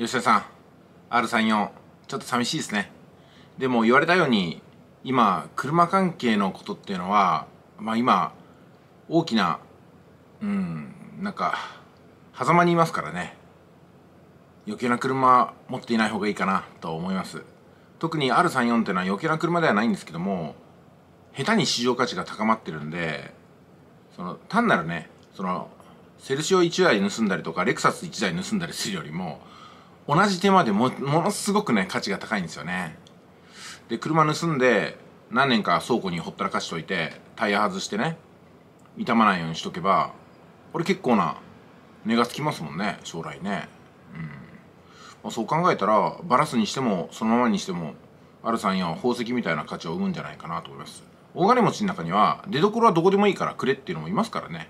吉田さん R34 ちょっと寂しいですねでも言われたように今車関係のことっていうのはまあ今大きなうんなんか狭間にいますからね余計な車持っていない方がいいかなと思います特に R34 っていうのは余計な車ではないんですけども下手に市場価値が高まってるんでその単なるねそのセルシオ1台盗んだりとかレクサス1台盗んだりするよりも同じ手間でもものすごくね価値が高いんですよねで車盗んで何年か倉庫にほったらかしといてタイヤ外してね傷まないようにしとけばこれ結構な値がつきますもんね将来ねうん、まあ、そう考えたらバラすにしてもそのままにしてもあるさんや宝石みたいな価値を生むんじゃないかなと思います大金持ちの中には出どころはどこでもいいからくれっていうのもいますからね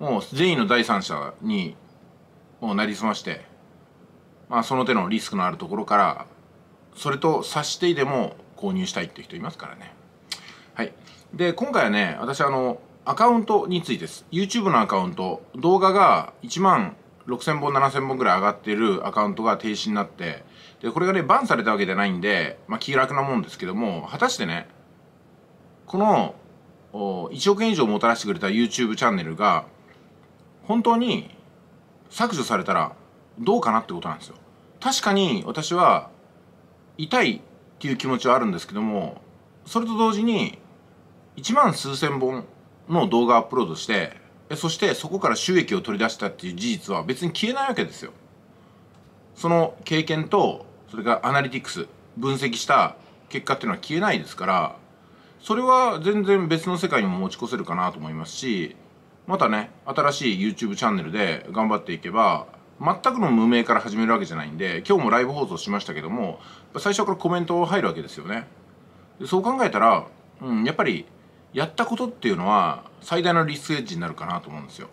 うんもう善意の第三者にをなりすまして、まあ、その手のリスクのあるところからそれと察していでも購入したいっていう人いますからねはいで今回はね私あのアカウントについてです YouTube のアカウント動画が1万6000本7000本ぐらい上がってるアカウントが停止になってでこれがねバンされたわけじゃないんで、まあ、気楽なもんですけども果たしてねこの1億円以上もたらしてくれた YouTube チャンネルが本当に削除されたらどうかなってことなんですよ確かに私は痛いっていう気持ちはあるんですけどもそれと同時に1万数千本の動画アップロードしてそしてそこから収益を取り出したっていう事実は別に消えないわけですよその経験とそれからアナリティクス分析した結果っていうのは消えないですからそれは全然別の世界にも持ち越せるかなと思いますしまたね新しい YouTube チャンネルで頑張っていけば全くの無名から始めるわけじゃないんで今日もライブ放送しましたけども最初からコメント入るわけですよねでそう考えたら、うん、やっぱりやったことっていうのは最大のリスクエッジになるかなと思うんですよ、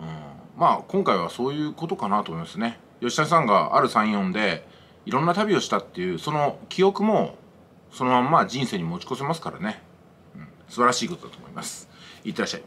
うん、まあ今回はそういうことかなと思いますね吉田さんがある34でいろんな旅をしたっていうその記憶もそのまんま人生に持ち越せますからね、うん、素晴らしいことだと思いますいってらっしゃい